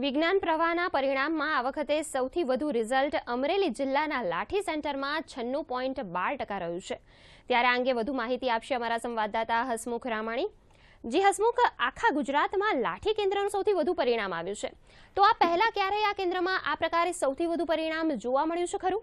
વિજ્ઞાન પ્રવાહના પરિણામમાં આ વખતે સૌથી વધુ રિઝલ્ટ અમરેલી જિલ્લાના લાઠી સેન્ટરમાં છન્નું પોઈન્ટ બાર ટકા રહ્યું છે ત્યારે આ અંગે વધુ માહિતી આપશે અમારા સંવાદદાતા હસમુખ રામાણી જી હસમુખ આખા ગુજરાતમાં લાઠી કેન્દ્રનું સૌથી વધુ પરિણામ આવ્યું છે તો આ પહેલા ક્યારેય આ કેન્દ્રમાં આ પ્રકારે સૌથી વધુ પરિણામ જોવા મળ્યું છે ખરું